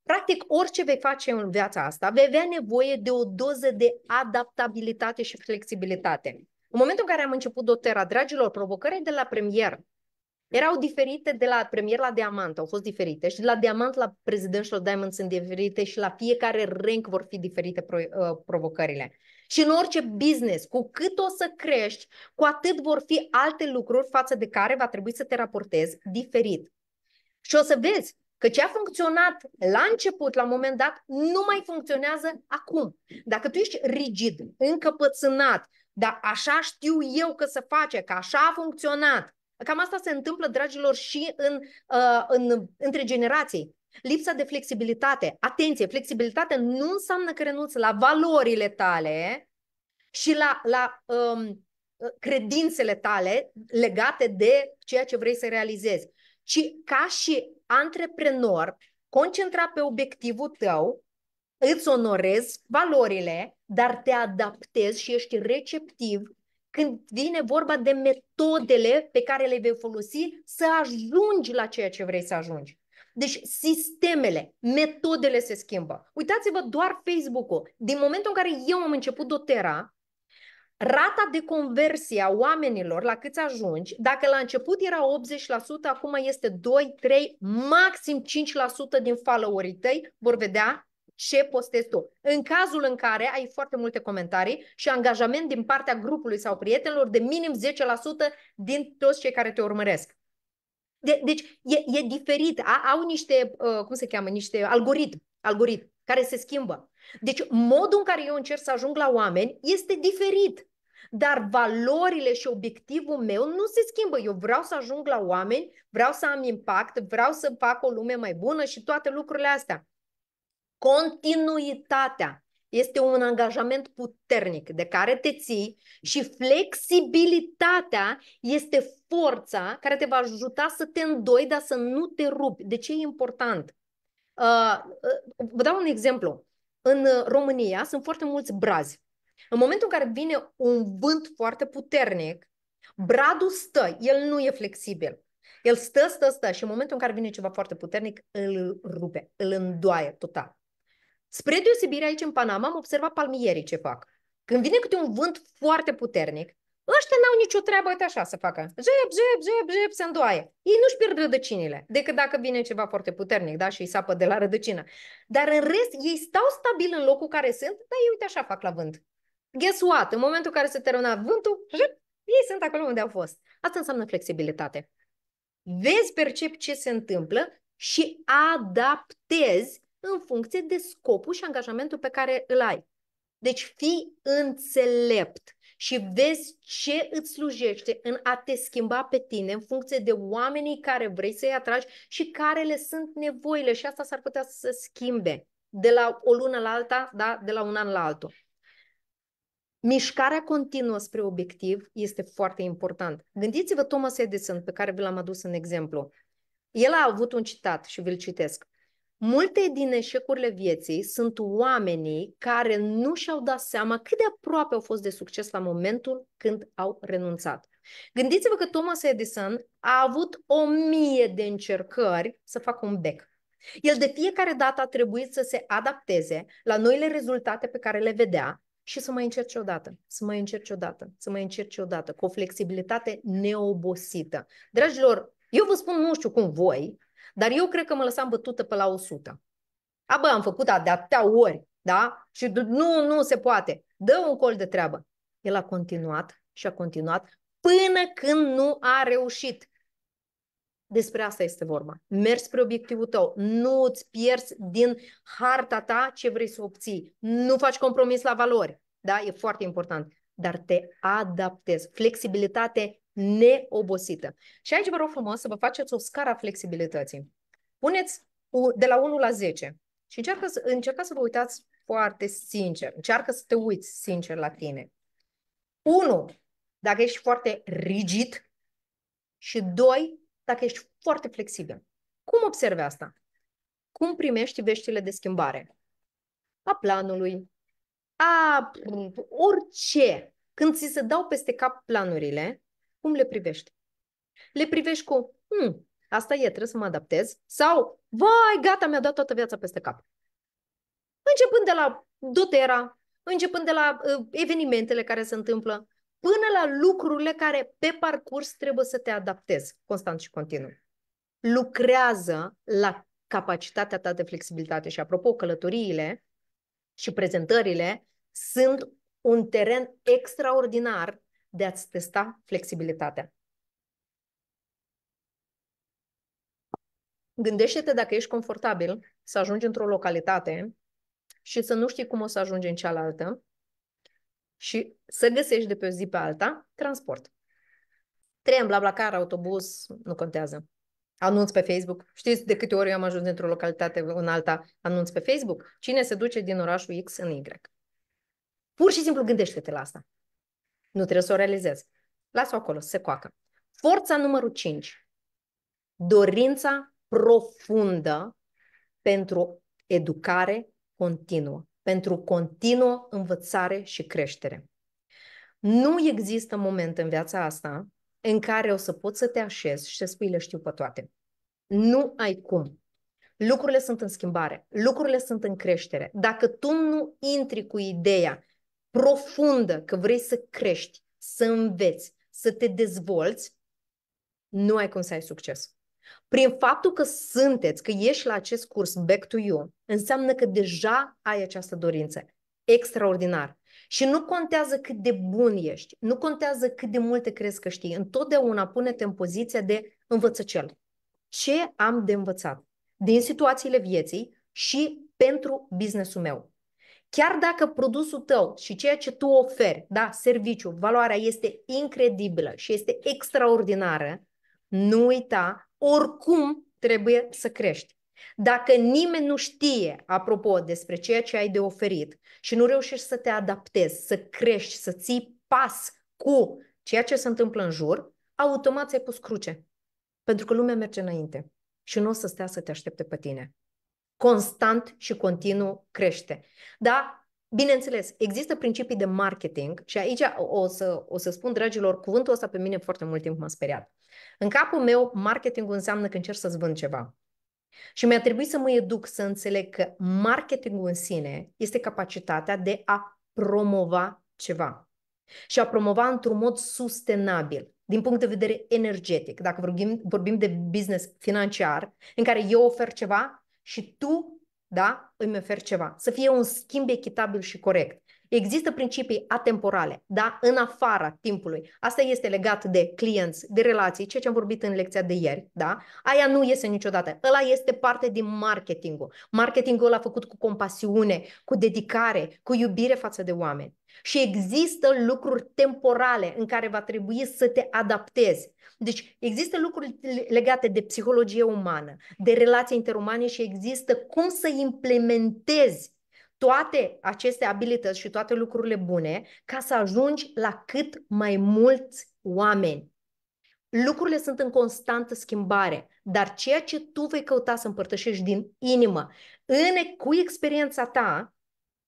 Practic, orice vei face în viața asta, vei avea nevoie de o doză de adaptabilitate și flexibilitate. În momentul în care am început doTERRA, dragilor, provocarea de la premier erau diferite de la premier la diamant, au fost diferite și de la diamant la presidential diamond sunt diferite și la fiecare rank vor fi diferite pro, uh, provocările. Și în orice business, cu cât o să crești, cu atât vor fi alte lucruri față de care va trebui să te raportezi diferit. Și o să vezi că ce a funcționat la început, la un moment dat, nu mai funcționează acum. Dacă tu ești rigid, încăpățânat, dar așa știu eu că se face, că așa a funcționat, Cam asta se întâmplă, dragilor, și în, uh, în, între generații. Lipsa de flexibilitate. Atenție, flexibilitate nu înseamnă că renunți la valorile tale și la, la um, credințele tale legate de ceea ce vrei să realizezi, ci ca și antreprenor, concentra pe obiectivul tău, îți onorezi valorile, dar te adaptezi și ești receptiv când vine vorba de metodele pe care le vei folosi să ajungi la ceea ce vrei să ajungi. Deci sistemele, metodele se schimbă. Uitați-vă doar Facebook-ul. Din momentul în care eu am început Dotera, rata de conversie a oamenilor la câți ajungi, dacă la început era 80%, acum este 2, 3, maxim 5% din followerii tăi vor vedea ce postezi tu. În cazul în care ai foarte multe comentarii și angajament din partea grupului sau prietenilor de minim 10% din toți cei care te urmăresc. De, deci e, e diferit, A, au niște, uh, cum se cheamă, niște algoritm, algoritm care se schimbă. Deci modul în care eu încerc să ajung la oameni este diferit, dar valorile și obiectivul meu nu se schimbă. Eu vreau să ajung la oameni, vreau să am impact, vreau să fac o lume mai bună și toate lucrurile astea continuitatea este un angajament puternic de care te ții și flexibilitatea este forța care te va ajuta să te îndoi, dar să nu te rupi. De ce e important? Uh, uh, vă dau un exemplu. În România sunt foarte mulți brazi. În momentul în care vine un vânt foarte puternic, bradul stă, el nu e flexibil. El stă, stă, stă și în momentul în care vine ceva foarte puternic, îl rupe, îl îndoaie total. Spre deosebire, aici în Panama am observat palmierii ce fac. Când vine câte un vânt foarte puternic, ăștia n-au nicio treabă, uite așa să facă. Jeb, jeb, jeb, jeb, se îndoaie. Ei nu-și pierd rădăcinile, decât dacă vine ceva foarte puternic, da, și îi sapă de la rădăcină. Dar în rest, ei stau stabil în locul care sunt, dar ei uite așa fac la vânt. Guess what? În momentul în care se termina vântul, jeb, ei sunt acolo unde au fost. Asta înseamnă flexibilitate. Vezi, percep ce se întâmplă și adaptezi în funcție de scopul și angajamentul pe care îl ai. Deci fii înțelept și vezi ce îți slujește în a te schimba pe tine în funcție de oamenii care vrei să-i atragi și care le sunt nevoile și asta s-ar putea să se schimbe de la o lună la alta, da? de la un an la altul. Mișcarea continuă spre obiectiv este foarte important. Gândiți-vă Thomas Edison, pe care vi l-am adus în exemplu. El a avut un citat și vi-l citesc. Multe din eșecurile vieții sunt oamenii care nu și-au dat seama cât de aproape au fost de succes la momentul când au renunțat. Gândiți-vă că Thomas Edison a avut o mie de încercări să facă un bec. El de fiecare dată a trebuit să se adapteze la noile rezultate pe care le vedea și să mai o odată, să mai o odată, să mai o odată, cu o flexibilitate neobosită. Dragilor, eu vă spun, nu știu cum voi, dar eu cred că mă lăsam bătută pe la 100. A, bă, am făcut de atâtea ori, da? Și nu, nu se poate. Dă un col de treabă. El a continuat și a continuat până când nu a reușit. Despre asta este vorba. Mergi spre obiectivul tău. Nu îți pierzi din harta ta ce vrei să obții. Nu faci compromis la valori. Da? E foarte important. Dar te adaptezi. Flexibilitate neobosită. Și aici vă rog frumos să vă faceți o scară a flexibilității. Puneți de la 1 la 10 și încearcă să, încercați să vă uitați foarte sincer. Încearcă să te uiți sincer la tine. 1. Dacă ești foarte rigid și 2. Dacă ești foarte flexibil. Cum observi asta? Cum primești veștile de schimbare? A planului, a orice. Când ți se dau peste cap planurile, cum le privești? Le privești cu, hmm, asta e, trebuie să mă adaptez, sau, vai, gata, mi-a dat toată viața peste cap. Începând de la dotera, începând de la uh, evenimentele care se întâmplă, până la lucrurile care pe parcurs trebuie să te adaptezi constant și continuu. Lucrează la capacitatea ta de flexibilitate și apropo, călătoriile și prezentările sunt un teren extraordinar de a-ți testa flexibilitatea. Gândește-te dacă ești confortabil să ajungi într-o localitate și să nu știi cum o să ajungi în cealaltă și să găsești de pe o zi pe alta transport. Tren, bla, bla, car, autobuz, nu contează. Anunț pe Facebook. Știți de câte ori eu am ajuns într o localitate în alta, anunț pe Facebook. Cine se duce din orașul X în Y. Pur și simplu gândește-te la asta. Nu trebuie să o realizezi. las o acolo, se coacă. Forța numărul 5. Dorința profundă pentru educare continuă, pentru continuă învățare și creștere. Nu există moment în viața asta în care o să poți să te așezi și să spui le știu pe toate. Nu ai cum. Lucrurile sunt în schimbare, lucrurile sunt în creștere. Dacă tu nu intri cu ideea profundă, că vrei să crești, să înveți, să te dezvolți, nu ai cum să ai succes. Prin faptul că sunteți, că ești la acest curs Back to You, înseamnă că deja ai această dorință. Extraordinar. Și nu contează cât de bun ești, nu contează cât de multe crezi că știi. Întotdeauna pune-te în poziția de învățăcel. Ce am de învățat? Din situațiile vieții și pentru businessul meu. Chiar dacă produsul tău și ceea ce tu oferi, da, serviciu, valoarea este incredibilă și este extraordinară, nu uita, oricum trebuie să crești. Dacă nimeni nu știe, apropo, despre ceea ce ai de oferit și nu reușești să te adaptezi, să crești, să ții pas cu ceea ce se întâmplă în jur, automat ți-ai pus cruce. Pentru că lumea merge înainte și nu o să stea să te aștepte pe tine constant și continuu crește. Da? Bineînțeles, există principii de marketing și aici o să, o să spun, dragilor, cuvântul ăsta pe mine foarte mult timp m-a speriat. În capul meu, marketingul înseamnă că încerc să-ți vând ceva. Și mi-a trebuit să mă educ să înțeleg că marketingul în sine este capacitatea de a promova ceva. Și a promova într-un mod sustenabil din punct de vedere energetic, dacă vorbim, vorbim de business financiar, în care eu ofer ceva și tu, da, îmi oferi ceva. Să fie un schimb echitabil și corect. Există principii atemporale, da, în afara timpului. Asta este legat de clienți, de relații, ceea ce am vorbit în lecția de ieri, da? Aia nu iese niciodată. Ăla este parte din marketingul. Marketingul a făcut cu compasiune, cu dedicare, cu iubire față de oameni. Și există lucruri temporale în care va trebui să te adaptezi. Deci există lucruri legate de psihologie umană, de relații interumane și există cum să implementezi toate aceste abilități și toate lucrurile bune ca să ajungi la cât mai mulți oameni. Lucrurile sunt în constantă schimbare, dar ceea ce tu vei căuta să împărtășești din inimă, în, cu experiența ta,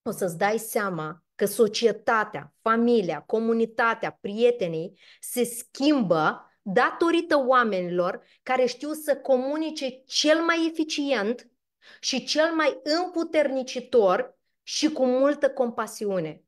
o să-ți dai seama că societatea, familia, comunitatea, prietenii se schimbă datorită oamenilor care știu să comunice cel mai eficient și cel mai împuternicitor și cu multă compasiune.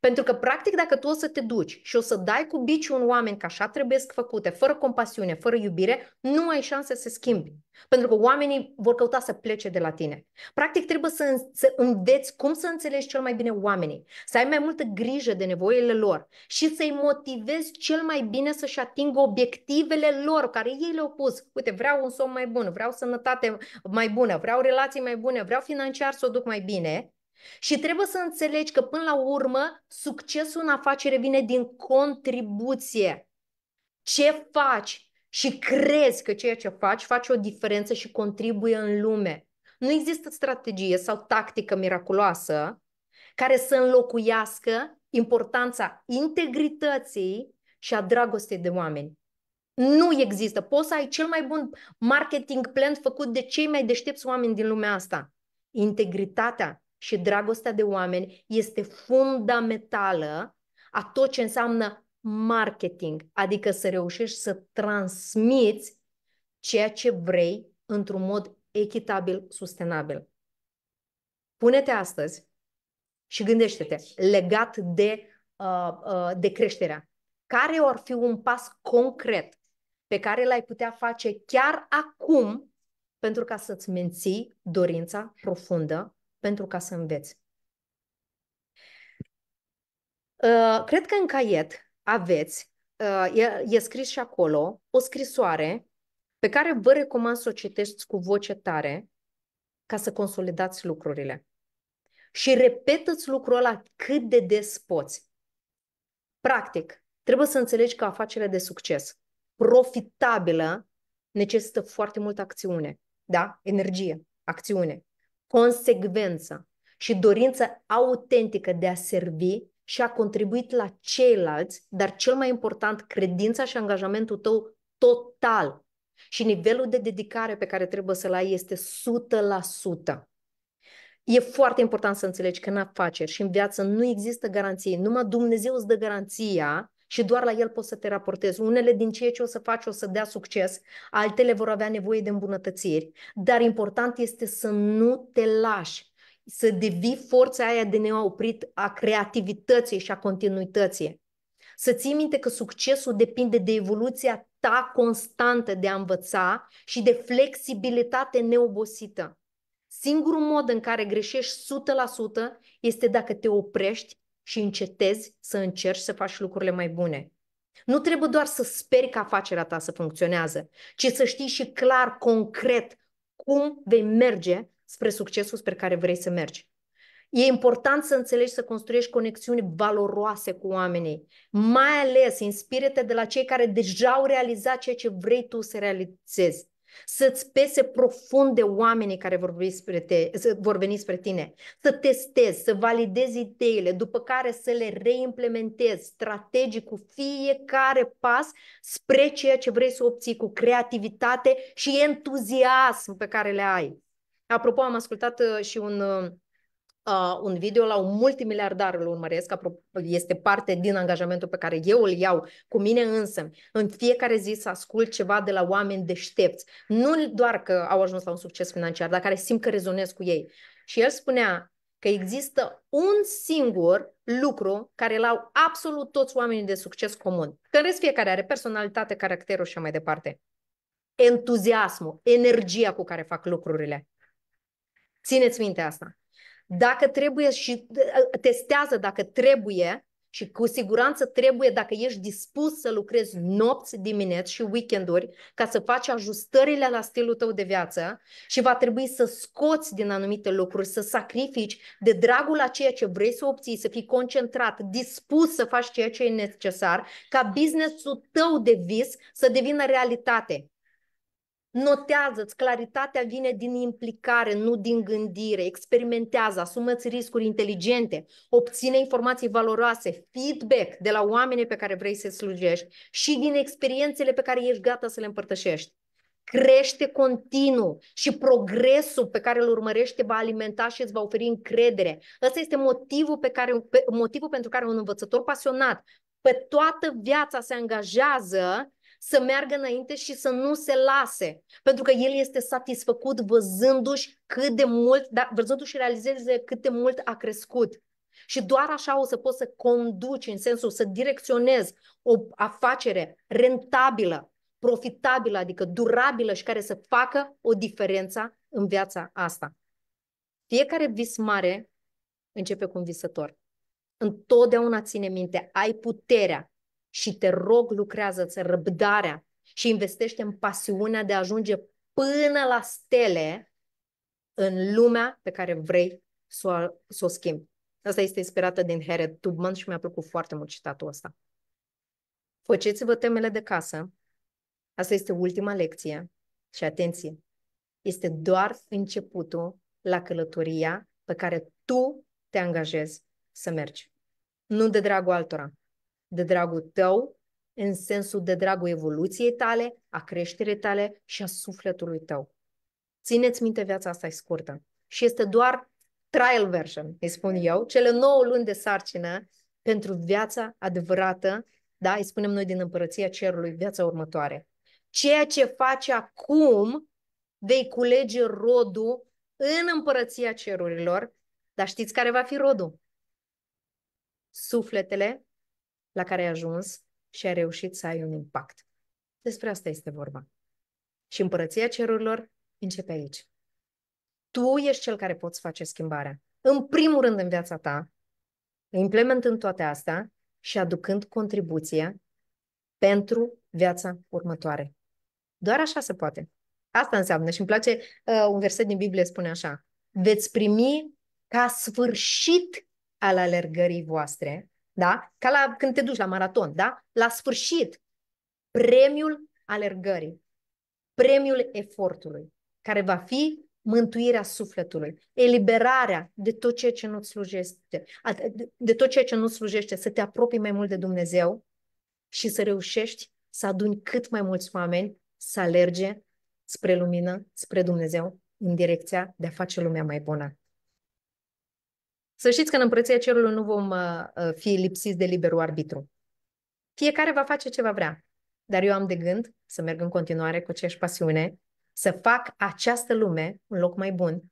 Pentru că, practic, dacă tu o să te duci și o să dai cu bici un oameni că așa trebuie să făcute, fără compasiune, fără iubire, nu ai șanse să schimbi. Pentru că oamenii vor căuta să plece de la tine. Practic, trebuie să, să înveți cum să înțelegi cel mai bine oamenii, să ai mai multă grijă de nevoile lor și să-i motivezi cel mai bine să-și atingă obiectivele lor, care ei le-au pus. Uite, vreau un somn mai bun, vreau sănătate mai bună, vreau relații mai bune, vreau financiar să o duc mai bine. Și trebuie să înțelegi că până la urmă succesul în afacere vine din contribuție. Ce faci și crezi că ceea ce faci face o diferență și contribuie în lume. Nu există strategie sau tactică miraculoasă care să înlocuiască importanța integrității și a dragostei de oameni. Nu există. Poți să ai cel mai bun marketing plan făcut de cei mai deștepți oameni din lumea asta. Integritatea și dragostea de oameni este fundamentală a tot ce înseamnă marketing, adică să reușești să transmiți ceea ce vrei într-un mod echitabil, sustenabil. Pune-te astăzi și gândește-te legat de, uh, uh, de creșterea. Care ar fi un pas concret pe care l-ai putea face chiar acum pentru ca să-ți menții dorința profundă pentru ca să înveți. Uh, cred că în caiet aveți, uh, e, e scris și acolo, o scrisoare pe care vă recomand să o citești cu voce tare ca să consolidați lucrurile. Și repetăți lucrul ăla cât de des poți. Practic, trebuie să înțelegi că afacerea de succes profitabilă necesită foarte multă acțiune, da? Energie, acțiune consecvența și dorința autentică de a servi și a contribuit la ceilalți, dar cel mai important, credința și angajamentul tău total și nivelul de dedicare pe care trebuie să-l ai este 100%. E foarte important să înțelegi că în afaceri și în viață nu există garanții, Numai Dumnezeu îți dă garanția și doar la el poți să te raportezi. Unele din ceea ce o să faci o să dea succes, altele vor avea nevoie de îmbunătățiri, dar important este să nu te lași să devii forța aia de neoprit a creativității și a continuității. Să ții minte că succesul depinde de evoluția ta constantă de a învăța și de flexibilitate neobosită. Singurul mod în care greșești 100% este dacă te oprești și încetezi să încerci să faci lucrurile mai bune. Nu trebuie doar să speri că afacerea ta să funcționează, ci să știi și clar, concret, cum vei merge spre succesul spre care vrei să mergi. E important să înțelegi să construiești conexiuni valoroase cu oamenii. Mai ales, inspire-te de la cei care deja au realizat ceea ce vrei tu să realizezi. Să-ți pese profund de oamenii care vor veni spre, te, vor veni spre tine. Să testezi, să validezi ideile, după care să le reimplementezi strategic cu fiecare pas spre ceea ce vrei să obții, cu creativitate și entuziasm pe care le ai. Apropo, am ascultat uh, și un uh, uh, un video la un multimiliardar îl urmăresc, este parte din angajamentul pe care eu îl iau cu mine însă. În fiecare zi să ascult ceva de la oameni deștepți. Nu doar că au ajuns la un succes financiar, dar care simt că rezonez cu ei. Și el spunea că există un singur lucru care l-au absolut toți oamenii de succes comun. Că în rest fiecare are personalitate, caracterul și mai departe. Entuziasmul, energia cu care fac lucrurile. Țineți minte asta. Dacă trebuie și uh, testează dacă trebuie și cu siguranță trebuie dacă ești dispus să lucrezi nopți, dimineți și weekenduri ca să faci ajustările la stilul tău de viață și va trebui să scoți din anumite lucruri, să sacrifici de dragul la ceea ce vrei să obții, să fii concentrat, dispus să faci ceea ce e necesar ca businessul tău de vis să devină realitate. Notează-ți, claritatea vine din implicare, nu din gândire. Experimentează, asumă-ți riscuri inteligente, obține informații valoroase, feedback de la oamenii pe care vrei să slujești și din experiențele pe care ești gata să le împărtășești. Crește continuu și progresul pe care îl urmărește va alimenta și îți va oferi încredere. Ăsta este motivul, pe care, motivul pentru care un învățător pasionat pe toată viața se angajează să meargă înainte și să nu se lase. Pentru că el este satisfăcut văzându-și cât de mult, da, văzându-și realizeze cât de mult a crescut. Și doar așa o să poți să conduci, în sensul să direcționezi o afacere rentabilă, profitabilă, adică durabilă și care să facă o diferență în viața asta. Fiecare vis mare începe cu un visător. Întotdeauna ține minte, ai puterea și te rog, lucrează-ți răbdarea și investește în pasiunea de a ajunge până la stele în lumea pe care vrei să o, să o schimbi. Asta este inspirată din Harriet Tubman și mi-a plăcut foarte mult citatul ăsta. Făceți-vă temele de casă. Asta este ultima lecție. Și atenție, este doar începutul la călătoria pe care tu te angajezi să mergi. Nu de dragul altora, de dragul tău, în sensul de dragul evoluției tale, a creșterii tale și a sufletului tău. Țineți minte, viața asta e scurtă și este doar trial version, îi spun eu, cele 9 luni de sarcină pentru viața adevărată, da, îi spunem noi din împărăția cerului, viața următoare. Ceea ce faci acum vei culege rodul în împărăția cerurilor, dar știți care va fi rodul? Sufletele la care ai ajuns și ai reușit să ai un impact. Despre asta este vorba. Și împărăția cerurilor începe aici. Tu ești cel care poți face schimbarea. În primul rând în viața ta, implementând toate astea și aducând contribuția pentru viața următoare. Doar așa se poate. Asta înseamnă și îmi place uh, un verset din Biblie spune așa. Veți primi ca sfârșit al alergării voastre da? Ca la când te duci la maraton, da? La sfârșit, premiul alergării, premiul efortului, care va fi mântuirea sufletului, eliberarea de tot ceea ce nu slujește, de tot ceea ce nu slujește, să te apropii mai mult de Dumnezeu și să reușești să aduni cât mai mulți oameni să alerge spre lumină, spre Dumnezeu, în direcția de a face lumea mai bună. Să știți că în împărăția cerului nu vom uh, uh, fi lipsiți de liberul arbitru. Fiecare va face ce va vrea. Dar eu am de gând să merg în continuare cu aceeași pasiune, să fac această lume un loc mai bun,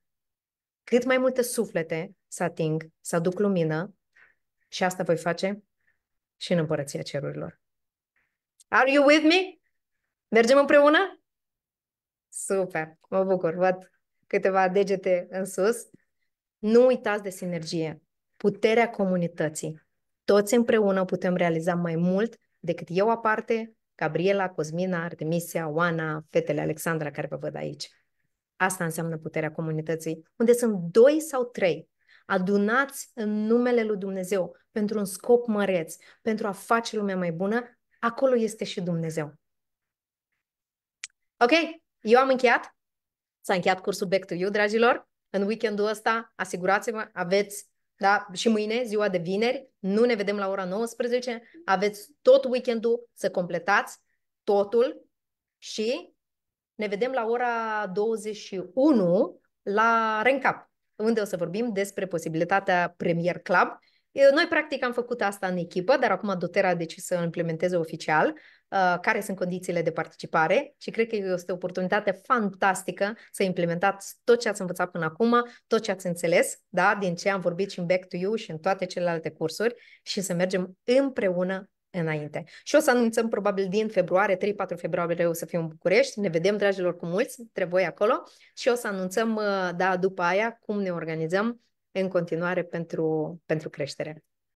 cât mai multe suflete să ating, să aduc lumină și asta voi face și în împărăția cerurilor. Are you with me? Mergem împreună? Super, mă bucur, văd câteva degete în sus. Nu uitați de sinergie, puterea comunității. Toți împreună putem realiza mai mult decât eu aparte, Gabriela, Cosmina, Artemisia, Oana, fetele Alexandra care vă văd aici. Asta înseamnă puterea comunității, unde sunt doi sau trei adunați în numele lui Dumnezeu pentru un scop măreț, pentru a face lumea mai bună, acolo este și Dumnezeu. Ok, eu am încheiat. S-a încheiat cursul Back to You, dragilor în weekendul ăsta, asigurați-vă, aveți da? Și mâine, ziua de vineri, nu ne vedem la ora 19, aveți tot weekendul să completați totul și ne vedem la ora 21 la Rencap, unde o să vorbim despre posibilitatea Premier Club noi, practic, am făcut asta în echipă, dar acum Dotera a decis să implementeze oficial uh, care sunt condițiile de participare și cred că este o oportunitate fantastică să implementați tot ce ați învățat până acum, tot ce ați înțeles, da, din ce am vorbit și în Back to You și în toate celelalte cursuri și să mergem împreună înainte. Și o să anunțăm probabil din februarie, 3-4 februarie o să fim în București, ne vedem, dragilor, cu mulți, trebuie acolo și o să anunțăm, uh, da, după aia, cum ne organizăm în continuare pentru, pentru creștere.